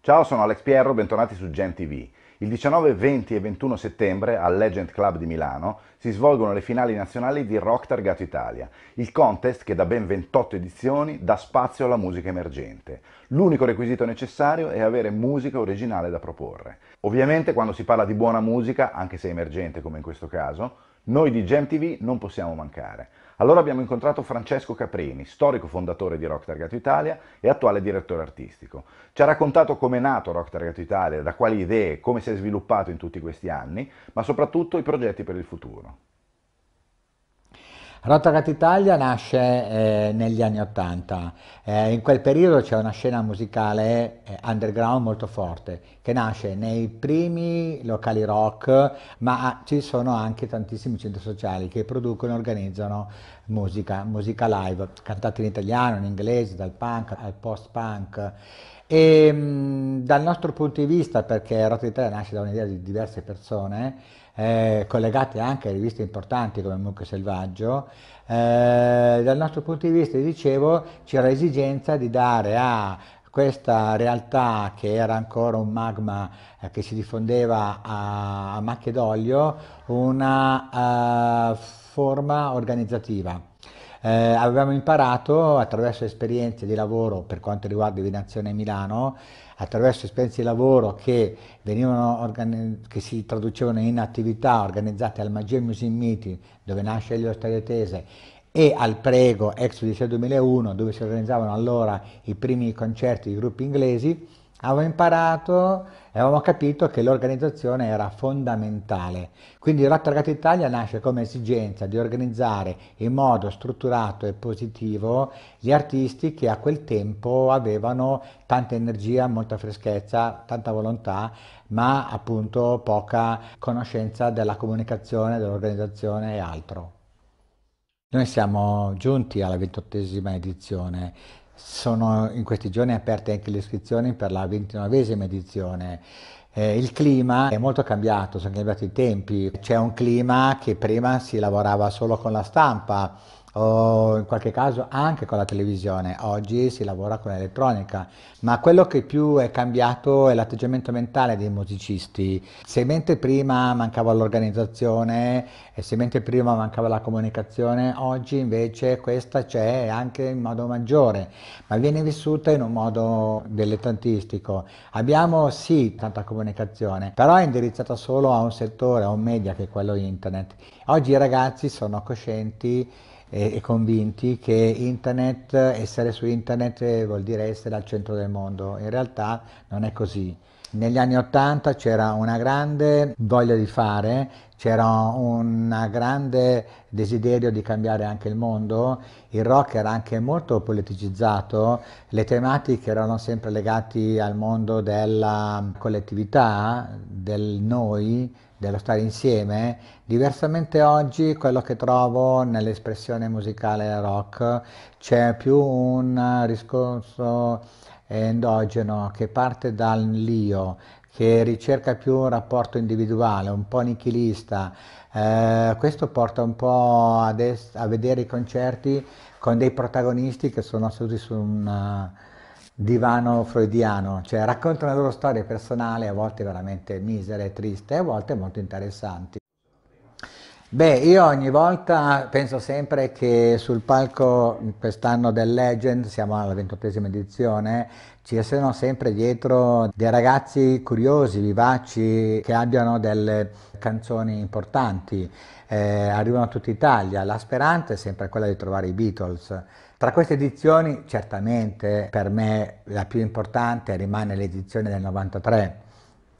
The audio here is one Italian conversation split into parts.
Ciao, sono Alex Pierro, bentornati su Gen TV. Il 19, 20 e 21 settembre al Legend Club di Milano si svolgono le finali nazionali di Rock Targato Italia, il contest che da ben 28 edizioni dà spazio alla musica emergente. L'unico requisito necessario è avere musica originale da proporre. Ovviamente quando si parla di buona musica, anche se emergente come in questo caso, noi di GemTV non possiamo mancare. Allora abbiamo incontrato Francesco Caprini, storico fondatore di Rock Targato Italia e attuale direttore artistico. Ci ha raccontato come è nato Rock Targato Italia, da quali idee, come si è sviluppato in tutti questi anni, ma soprattutto i progetti per il futuro. Rotterdam Italia nasce eh, negli anni Ottanta, eh, in quel periodo c'è una scena musicale eh, underground molto forte che nasce nei primi locali rock, ma ci sono anche tantissimi centri sociali che producono e organizzano musica, musica live, cantata in italiano, in inglese, dal punk al post-punk. E, ehm, dal nostro punto di vista, perché Rotta Italia nasce da un'idea di diverse persone, eh, collegate anche a riviste importanti come Mucco Selvaggio, eh, dal nostro punto di vista, dicevo, c'era l'esigenza di dare a questa realtà che era ancora un magma eh, che si diffondeva a, a macchie d'olio una uh, forma organizzativa eh, avevamo imparato attraverso esperienze di lavoro per quanto riguarda Evidenzione Milano, attraverso esperienze di lavoro che, venivano che si traducevano in attività organizzate al Magia Museum Meeting, dove nasce Elio Stadiatese, e al Prego Expo 2001, dove si organizzavano allora i primi concerti di gruppi inglesi, avevo imparato e avevamo capito che l'organizzazione era fondamentale. Quindi Rottergat Italia nasce come esigenza di organizzare in modo strutturato e positivo gli artisti che a quel tempo avevano tanta energia, molta freschezza, tanta volontà, ma appunto poca conoscenza della comunicazione, dell'organizzazione e altro. Noi siamo giunti alla ventottesima edizione sono in questi giorni aperte anche le iscrizioni per la 29esima edizione. Eh, il clima è molto cambiato, sono cambiati i tempi, c'è un clima che prima si lavorava solo con la stampa, o in qualche caso anche con la televisione. Oggi si lavora con l'elettronica, ma quello che più è cambiato è l'atteggiamento mentale dei musicisti. Se mentre prima mancava l'organizzazione e se mentre prima mancava la comunicazione, oggi invece questa c'è anche in modo maggiore, ma viene vissuta in un modo dilettantistico. Abbiamo sì tanta comunicazione, però è indirizzata solo a un settore, a un media che è quello internet. Oggi i ragazzi sono coscienti e, e convinti che internet, essere su internet vuol dire essere al centro del mondo. In realtà non è così. Negli anni Ottanta c'era una grande voglia di fare, c'era un grande desiderio di cambiare anche il mondo, il rock era anche molto politicizzato, le tematiche erano sempre legate al mondo della collettività, del noi, dello stare insieme, diversamente oggi quello che trovo nell'espressione musicale rock c'è più un riscorso endogeno che parte dall'io, che ricerca più un rapporto individuale, un po' nichilista. Eh, questo porta un po' a, a vedere i concerti con dei protagonisti che sono seduti su un divano freudiano, cioè raccontano la loro storia personale, a volte veramente misere, triste, a volte molto interessanti. Beh, io ogni volta penso sempre che sul palco quest'anno del Legend, siamo alla ventottesima edizione, ci siano sempre dietro dei ragazzi curiosi, vivaci, che abbiano delle canzoni importanti. Eh, arrivano a tutta Italia. La speranza è sempre quella di trovare i Beatles. Tra queste edizioni, certamente per me la più importante rimane l'edizione del 93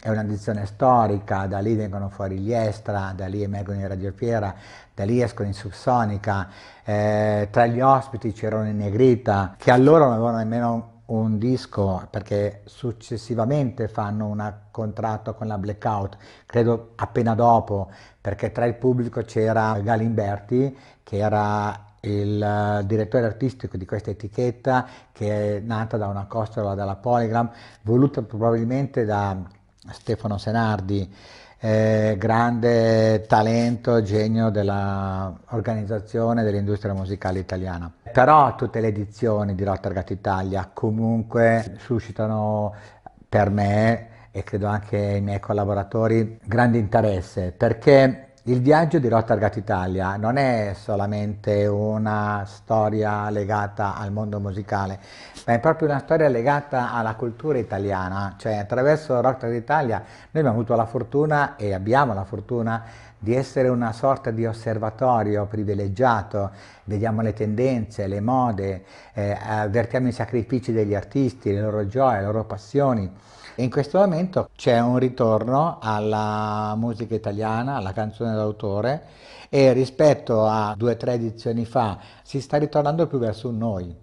è una un'addizione storica, da lì vengono fuori gli Estra, da lì emergono i Radio Fiera, da lì escono in Subsonica, eh, tra gli ospiti c'erano i Negrita, che allora non avevano nemmeno un disco perché successivamente fanno un contratto con la Blackout, credo appena dopo, perché tra il pubblico c'era Galimberti che era il eh, direttore artistico di questa etichetta che è nata da una costola della Polygram, voluta probabilmente da Stefano Senardi, eh, grande talento, genio dell'organizzazione dell'industria musicale italiana. Però tutte le edizioni di Rotterdam Italia comunque suscitano per me e credo anche ai miei collaboratori grande interesse perché il viaggio di Rotterdam Italia non è solamente una storia legata al mondo musicale, ma è proprio una storia legata alla cultura italiana, cioè attraverso Rotterdam Italia noi abbiamo avuto la fortuna e abbiamo la fortuna di essere una sorta di osservatorio privilegiato, vediamo le tendenze, le mode, eh, avvertiamo i sacrifici degli artisti, le loro gioie, le loro passioni. In questo momento c'è un ritorno alla musica italiana, alla canzone d'autore e rispetto a due o tre edizioni fa si sta ritornando più verso noi.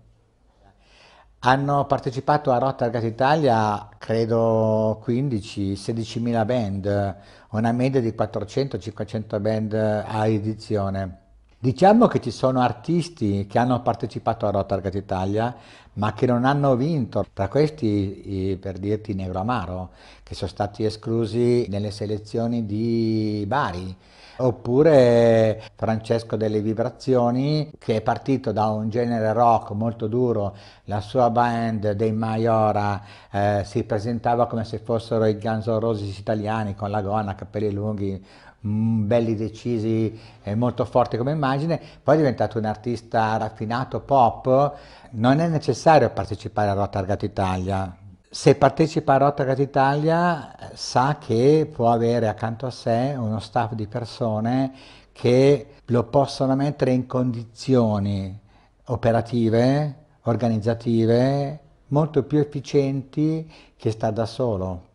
Hanno partecipato a Rotterdam Italia credo 15-16 mila band, una media di 400-500 band a edizione. Diciamo che ci sono artisti che hanno partecipato a Rotterdam Italia ma che non hanno vinto, tra questi per dirti Amaro che sono stati esclusi nelle selezioni di Bari, oppure Francesco delle Vibrazioni che è partito da un genere rock molto duro, la sua band dei Maiora eh, si presentava come se fossero i Guns N' Roses italiani con la gonna, capelli lunghi, Mm, belli decisi, e molto forti come immagine, poi è diventato un artista raffinato, pop, non è necessario partecipare a Rotterdam Italia. Se partecipa a Rotterdam Italia sa che può avere accanto a sé uno staff di persone che lo possono mettere in condizioni operative, organizzative, molto più efficienti che sta da solo,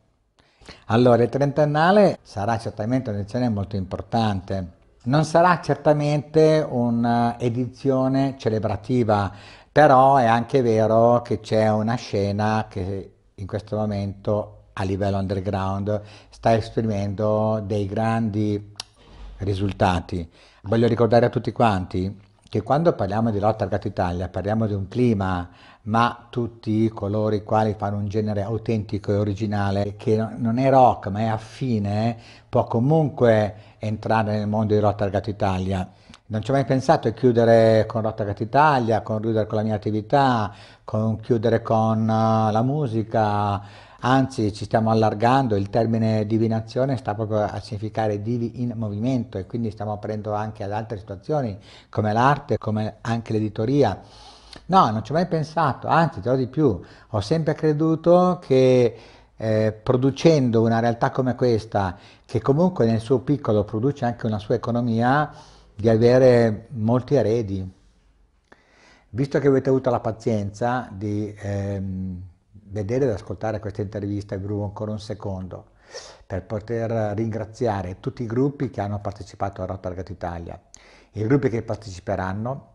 allora, il trentennale sarà certamente un'edizione molto importante. Non sarà certamente un'edizione celebrativa, però è anche vero che c'è una scena che in questo momento a livello underground sta esprimendo dei grandi risultati. Voglio ricordare a tutti quanti che quando parliamo di lotta al Gatto Italia parliamo di un clima ma tutti coloro i quali fanno un genere autentico e originale che non è rock ma è affine può comunque entrare nel mondo di Rotterdam Italia. Non ci ho mai pensato a chiudere con Rotterdam Italia, con chiudere con la mia attività, con chiudere con eh, la musica, anzi ci stiamo allargando, il termine divinazione sta proprio a significare divi in movimento e quindi stiamo aprendo anche ad altre situazioni come l'arte, come anche l'editoria. No, non ci ho mai pensato, anzi te lo di più, ho sempre creduto che eh, producendo una realtà come questa, che comunque nel suo piccolo produce anche una sua economia, di avere molti eredi. Visto che avete avuto la pazienza di ehm, vedere ed ascoltare questa intervista, vi rubo ancora un secondo per poter ringraziare tutti i gruppi che hanno partecipato a Rotterdam Italia, i gruppi che parteciperanno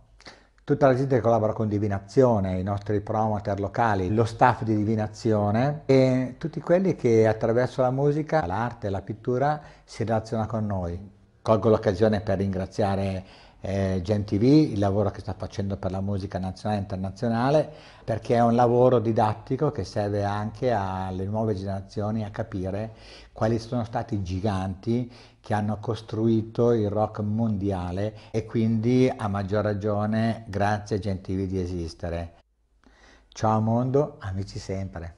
tutta la gente che collabora con Divinazione, i nostri promoter locali, lo staff di Divinazione e tutti quelli che attraverso la musica, l'arte, e la pittura si relazionano con noi. Colgo l'occasione per ringraziare eh, GenTV, il lavoro che sta facendo per la musica nazionale e internazionale, perché è un lavoro didattico che serve anche alle nuove generazioni a capire quali sono stati i giganti che hanno costruito il rock mondiale e quindi a maggior ragione grazie a GenTV di esistere. Ciao mondo, amici sempre.